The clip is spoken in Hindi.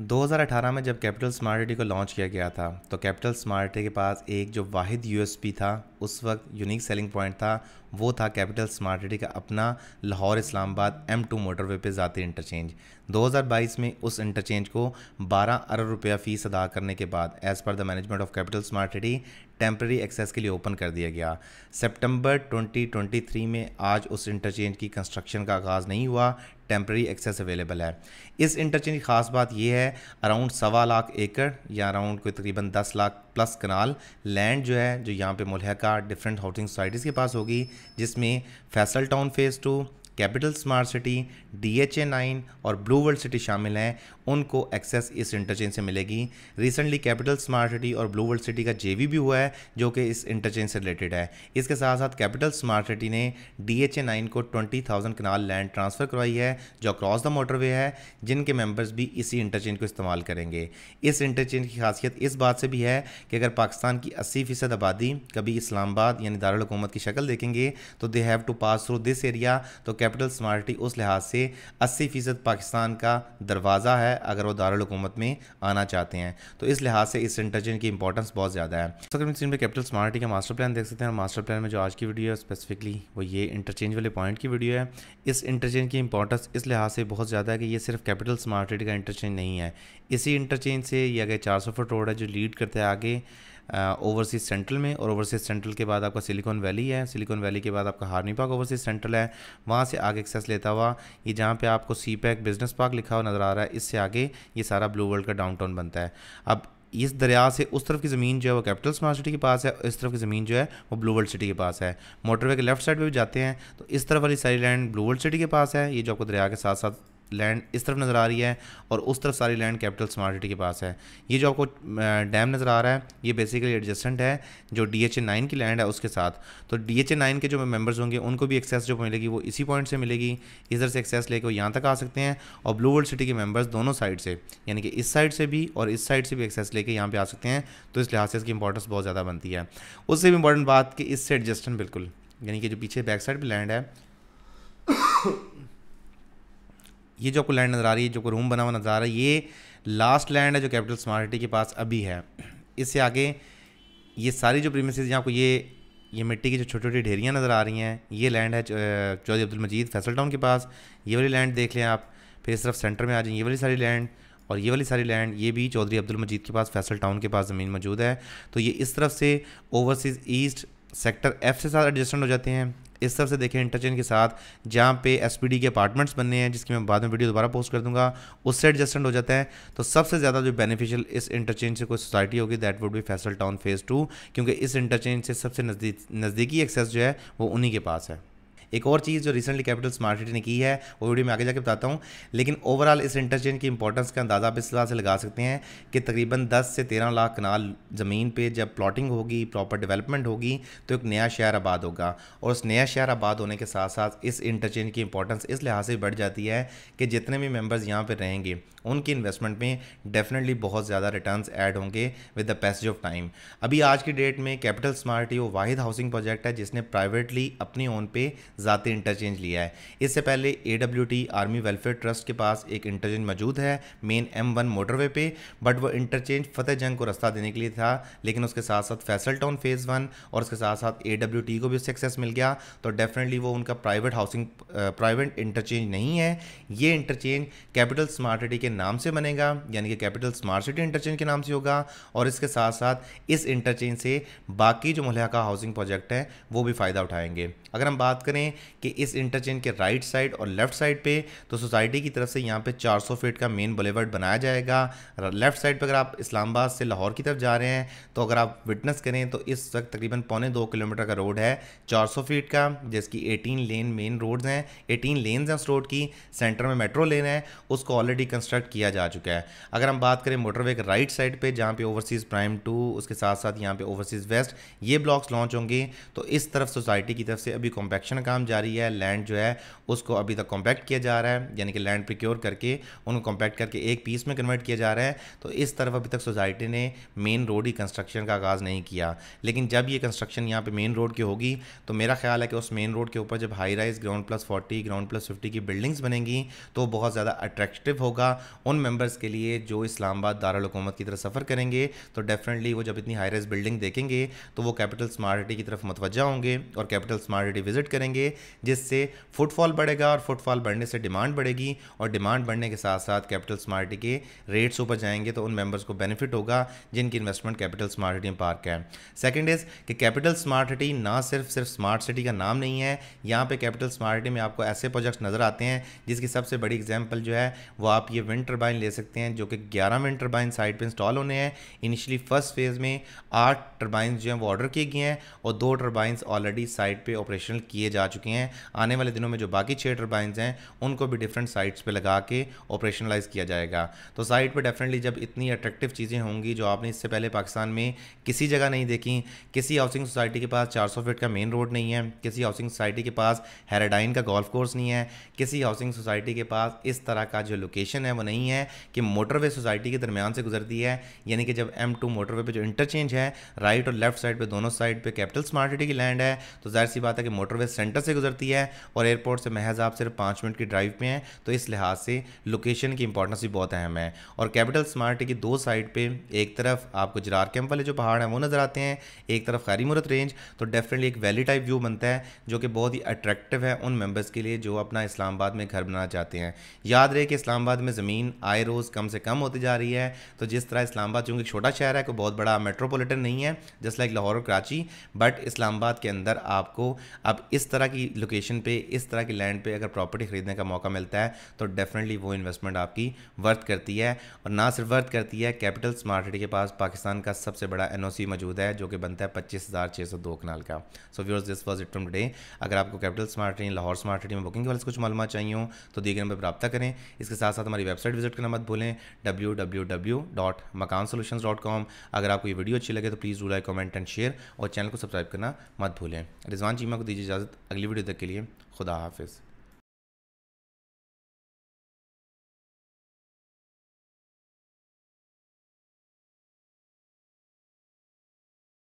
2018 में जब कैपिटल स्मार्ट सिटी को लॉन्च किया गया था तो कैपिटल स्मार्ट सिटी के पास एक जो वाहिद यूएसपी था उस वक्त यूनिक सेलिंग पॉइंट था वो था कैपिटल स्मार्ट सिटी का अपना Lahore Islamabad M two motorway पर ज़ाती इंटरचेंज 2022 में उस इंटरचेंज को 12 अरब रुपया फ़ीस अदा करने के बाद as per the management of capital smart city temporary access के लिए ओपन कर दिया गया सितंबर 2023 में आज उस इंटरचेंज की कंस्ट्रक्शन का आगाज़ नहीं हुआ टेम्प्रेरी एक्सेस अवेलेबल है इस इंटरचेंज की खास बात यह है अराउंड सवा लाख एकड़ या अराउंड कोई तकरीबन दस लाख प्लस कनाल लैंड जो है जो यहाँ पे मुलहका डिफरेंट हाउसिंग सोसाइटीज़ के पास होगी जिसमें Faisal town phase two capital smart city D H A nine और ब्लू वर्ल्ड सिटी शामिल हैं उनको एक्सेस इस इंटरचेंज से मिलेगी रिसेंटली कैपिटल स्मार्ट सिटी और ब्लू वर्ल्ड सिटी का जे भी हुआ है जो कि इस इंटरचेंज से रिलेटेड है इसके साथ साथ कैपिटल स्मार्ट सिटी ने डी एच ए नाइन को twenty thousand kanal land transfer करवाई है जो अक्रॉस द मोटरवे है जिनके मेम्बर्स भी इसी इंटरचेंज को इस्तेमाल करेंगे इस इंटरचेंज की खासियत इस बात से भी है कि अगर पाकिस्तान की अस्सी फ़ीसद आबादी कभी इस्लामाबाद यानी दारकूमत की शक्ल देखेंगे तो they have to pass through this area तो कैपिटल स्मार्टी उस लिहाज से अस्सी फ़ीसद पाकिस्तान का दरवाज़ा है अगर वो दारकूमत में आना चाहते हैं तो इस लिहाज से इस इंटरचेंज की इंपॉर्टेंस बहुत ज़्यादा है सकते स्क्रीन पर कैपिटल स्मार्टी का मास्टर प्लान देख सकते हैं और मास्टर प्लान में जो आज की वीडियो है स्पेसिफिकली वो ये इंटरचेंज वाले पॉइंट की वीडियो है इस इंटरचेंज की इंपॉर्टेंस इस लिहाज से बहुत ज़्यादा है कि ये सिर्फ कैपिटल स्मार्ट का इंटरचेंज नहीं है इसी इंटरचेंज से ये अगर चार सौ फुट रोड है जो लीड करते हैं आगे ओवरसीज सेंट्रल में और ओवरसीज सेंट्रल के बाद आपका सिलिकॉन वैली है सिलिकॉन वैली के बाद आपका हार्नी पार्क ओवरसीज सेंट्रल है वहाँ से आगे एक्सेस लेता हुआ ये जहाँ पे आपको सी पैक बिजनेस पार्क लिखा हुआ नज़र आ रहा है इससे आगे ये सारा ब्लू वर्ल्ड का डाउनटाउन बनता है अब इस दरिया से उस तरफ की ज़मीन जो है वो कैपिटल स्मार्ट सिटी के पास है इस तरफ की ज़मीन जो है वो ब्लू वर्ल्ड सिटी के पास है मोटरवे के लेफ्ट साइड पे भी जाते हैं तो इस तरफ वाली सारी लैंड ब्लू वर्ल्ड सिटी के पास है ये जो आपको दरिया के साथ साथ लैंड इस तरफ नज़र आ रही है और उस तरफ सारी लैंड कैपिटल स्मार्ट सिटी के पास है ये जो आपको डैम नज़र आ रहा है ये बेसिकली एडजस्टेंट है जो डी एच ए नाइन की लैंड है उसके साथ तो डी एच ए नाइन के जो मेंबर्स होंगे उनको भी एक्सेस जो मिलेगी वो इसी पॉइंट से मिलेगी इधर से एक्सेस लेके वो यहाँ तक आ सकते हैं और ब्लू वर्ल्ड सिटी के मेम्बर्स दोनों साइड से यानी कि इस साइड से भी और इस साइड से भी एक्सेस लेके यहाँ पर आ सकते हैं तो इस लिहाज से इसकी इंपॉर्टेंस बहुत ज़्यादा बनती है उससे भी इंपॉर्टेंट बात कि इससे एडजस्टेंट बिल्कुल यानी कि जो पीछे बैक साइड पर लैंड है ये जो आपको लैंड नज़र आ रही है जो रूम बना हुआ नज़र आ रहा है ये लास्ट लैंड है जो कैपिटल स्मार्ट सिटी के पास अभी है इससे आगे ये सारी जो प्रीमिस यहाँ आपको ये ये मिट्टी की जो छोटी छोटी ढेरियाँ नज़र आ रही हैं ये लैंड है चौधरी अब्दुल मजीद फैसल टाउन के पास ये वाली लैंड देख लें आप फिर इस तरफ सेंटर में आ जाएं ये वाली सारी लैंड और ये वाली सारी लैंड ये भी चौधरी अब्दुल मजीद के पास फैसल टाउन के पास ज़मीन मौजूद है तो ये इस तरफ से ओवरसीज़ ईस्ट सेक्टर एफ से साथ एडजस्टेंट हो जाते हैं इस तरफ से देखें इंटरचेंज के साथ जहाँ पे एस के अपार्टमेंट्स बनने हैं जिसकी मैं बाद में वीडियो दोबारा पोस्ट कर दूंगा उससे एडजस्टेंट हो जाता है तो सबसे ज़्यादा जो बेनिफिशियल इस इंटरचेंज से कोई सोसाइटी होगी that would be Faisal town phase two क्योंकि इस इंटरचेंज से सबसे नज़दीक नज़दीकी एक्सेस जो है वो उन्हीं के पास है एक और चीज़ जो रिसेंटली कैपिटल स्मार्ट सिटी ने की है वो वीडियो में आगे जाके बताता हूँ लेकिन ओवरऑल इस इंटरचेंज की इंपॉर्टेंस का अंदाज़ा आप इस तरह से लगा सकते हैं कि तकरीबन 10 से 13 लाख कनाल ज़मीन पे जब प्लॉटिंग होगी प्रॉपर डेवलपमेंट होगी तो एक नया शहर आबाद होगा और उस नया शहर आबाद होने के साथ साथ इस इंटरचेंज की इंपॉर्टेंस इस लिहाज से बढ़ जाती है कि जितने भी मेम्बर्स यहाँ पर रहेंगे उनकी इन्वेस्टमेंट में डेफिनेटली बहुत ज़्यादा रिटर्न ऐड होंगे with the passage of time अभी आज की डेट में कैपिटल स्मार्ट वो वाहिद हाउसिंग प्रोजेक्ट है जिसने प्राइवेटली अपने ओन पे ज़ाती इंटरचेंज लिया है इससे पहले ए आर्मी वेलफेयर ट्रस्ट के पास एक इंटरचेंज मौजूद है मेन एम वन मोटरवे पे बट वो इंटरचेंज फतेह जंग को रास्ता देने के लिए था लेकिन उसके साथ साथ फैसल टाउन फेज़ वन और उसके साथ साथ ए को भी उससे एक्सेस मिल गया तो डेफिनेटली वो उनका प्राइवेट हाउसिंग प्राइवेट इंटरचेंज नहीं है ये इंटरचेंज कैपिटल स्मार्ट सिटी के नाम से बनेगा यानी कि कैपिटल स्मार्ट सिटी इंटरचेंज के नाम से होगा और इसके साथ साथ इस इंटरचेंज से बाकी जो मुलहका हाउसिंग प्रोजेक्ट हैं वो भी फ़ायदा उठाएंगे अगर हम बात करें कि इस इंटरचेंज के राइट साइड और लेफ्ट साइड पे तो सोसाइटी की तरफ से यहाँ पे 400 फीट का मेन बुलेवर्ड बनाया जाएगा लेफ्ट साइड पर अगर आप इस्लामाबाद से लाहौर की तरफ जा रहे हैं तो अगर आप विटनेस करें तो इस वक्त तकरीबन पौने दो किलोमीटर का रोड है चार फीट का जिसकी एटीन लेन मेन रोड हैं एटीन लेन्स हैं उस रोड की सेंटर में मेट्रो लेन है उसको ऑलरेडी कंस्ट्रक्ट किया जा चुका है अगर हम बात करें मोटरवे के राइट साइड पर जहाँ पे ओवरसीज़ प्राइम टू उसके साथ साथ यहाँ पे ओवरसीज़ वेस्ट ये ब्लॉक्स लॉन्च होंगे तो इस तरफ सोसाइटी की तरफ से अभी कॉम्पैक्शन का काम जारी है लैंड जो है उसको अभी तक कॉम्पैक्ट किया जा रहा है यानी कि लैंड प्रिक्योर करके उनको कॉम्पैक्ट करके एक पीस में कन्वर्ट किया जा रहा है तो इस तरफ अभी तक सोसाइटी ने मेन रोड ही कंस्ट्रक्शन का आगाज़ नहीं किया लेकिन जब ये कंस्ट्रक्शन यहाँ पर मेन रोड की होगी तो मेरा ख्याल है कि उस मेन रोड के ऊपर जब high rise ground plus forty ground plus fifty की बिल्डिंग्स बनेंगी तो बहुत ज़्यादा अट्रैक्टिव होगा उन मेम्बर्स के लिए जो इस्लामाबाद दारकूमत की तरफ सफ़र करेंगे तो डेफिनेटली वो जब इतनी हाई राइज बिल्डिंग देखेंगे तो वो कैपिटल स्मार्ट सिटी की तरफ मतवजा होंगे और कैपिटल स्मार्ट सिटी विजिट करेंगे करेंगे जिससे फुटफॉल बढ़ेगा और फुटफॉल बढ़ने से डिमांड बढ़ेगी और डिमांड बढ़ने के साथ साथ कैपिटल स्मार्टी के रेट्स ऊपर जाएंगे तो उन मेंबर्स को बेनिफिट होगा जिनकी इन्वेस्टमेंट कैपिटल स्मार्ट में पार्क है सेकेंड इज़ कि कैपिटल स्मार्ट ना सिर्फ सिर्फ स्मार्ट सिटी का नाम नहीं है यहाँ पर कैपिटल स्मार्ट सिटी में आपको ऐसे प्रोजेक्ट्स नज़र आते हैं जिसकी सबसे बड़ी एग्जाम्पल जो है वो आप ये विंड टर्बाइन ले सकते हैं जो कि ग्यारह विंड टर्बाइन साइट पर इंस्टॉल होने हैं इनिशियली फर्स्ट फेज़ में आठ टर्बाइन जो है वो ऑर्डर किए गए हैं और दो टर्बाइन ऑलरेडी साइट पर ऑपरेशनल किए जा चुके हैं आने वाले दिनों में जो बाकी छः टर्बाइंस हैं उनको भी डिफरेंट साइट्स पर लगा के ऑपरेशनलाइज किया जाएगा तो साइट पर डेफिनेटली जब इतनी अट्रैक्टिव चीज़ें होंगी जो आपने इससे पहले पाकिस्तान में किसी जगह नहीं देखी किसी हाउसिंग सोसाइटी के पास चार सौ का मेन रोड नहीं है किसी हाउसिंग सोसाइटी के पास हेराडाइन का गोल्फ कोर्स नहीं है किसी हाउसिंग सोसाइटी के पास इस तरह का जो लोकेशन है वो नहीं है कि मोटरवे सोसाइटी के दरमियान से गुजरती है यानी कि जब एम टू मोटरवे पर जो इंटरचेंज है राइट और लेफ्ट साइड पर दोनों साइड पर कैपिटल स्मार्ट सिटी की लैंड है तो जाहिर सी बात है कि मोटरवे सेंटर से गुजरती है और एयरपोर्ट से महज आप सिर्फ पाँच मिनट की ड्राइव पे हैं तो इस लिहाज से लोकेशन की इंपॉर्टेंस भी बहुत अहम है और कैपिटल स्मार्ट की दो साइड पर एक तरफ आपको जरार कैंप वाले जो पहाड़ हैं वो नज़र आते हैं एक तरफ खैरी मुरत रेंज तो डेफिनेटली एक वैली टाइप व्यू बनता है जो कि बहुत ही अट्रैक्टिव है उन मेम्बर्स के लिए जो अपना इस्लामाबाद में घर बनाना चाहते हैं याद रहे कि इस्लामाबाद में ज़मीन आए रोज़ कम से कम होती जा रही है तो जिस तरह इस्लामाबाद चूँकि छोटा शहर है कोई बहुत बड़ा मेट्रोपोलिटन नहीं है जस्ट लाइक लाहौर और कराची बट इस्लामाबाद के अंदर आपको अब इस तरह की लोकेशन पे इस तरह की लैंड पे अगर प्रॉपर्टी खरीदने का मौका मिलता है तो डेफिनेटली वो इन्वेस्टमेंट आपकी वर्थ करती है और ना सिर्फ वर्थ करती है कैपिटल स्मार्ट सिटी के पास पाकिस्तान का सबसे बड़ा एन मौजूद है जो कि बनता है पच्चीस हज़ार छः सौ दो कनाल का so viewers this was it from today अगर आपको capital smart city Lahore smart city में बुकिंग के वाले कुछ मालूम चाहिए हो तो दिए नंबर पर रब्ता करें इसके साथ साथ हमारी वेबसाइट विजिट करना मत भूलें W W W dot Makaan solution com अगर आपको ये वीडियो अच्छी लगे तो please do like comment and share और चैनल को सब्सक्राइब करना मत भूलें रिजवान चीमा को दीजिए इजाज़त अगली अगली वीडियो तक के लिए खुदा हाफिज़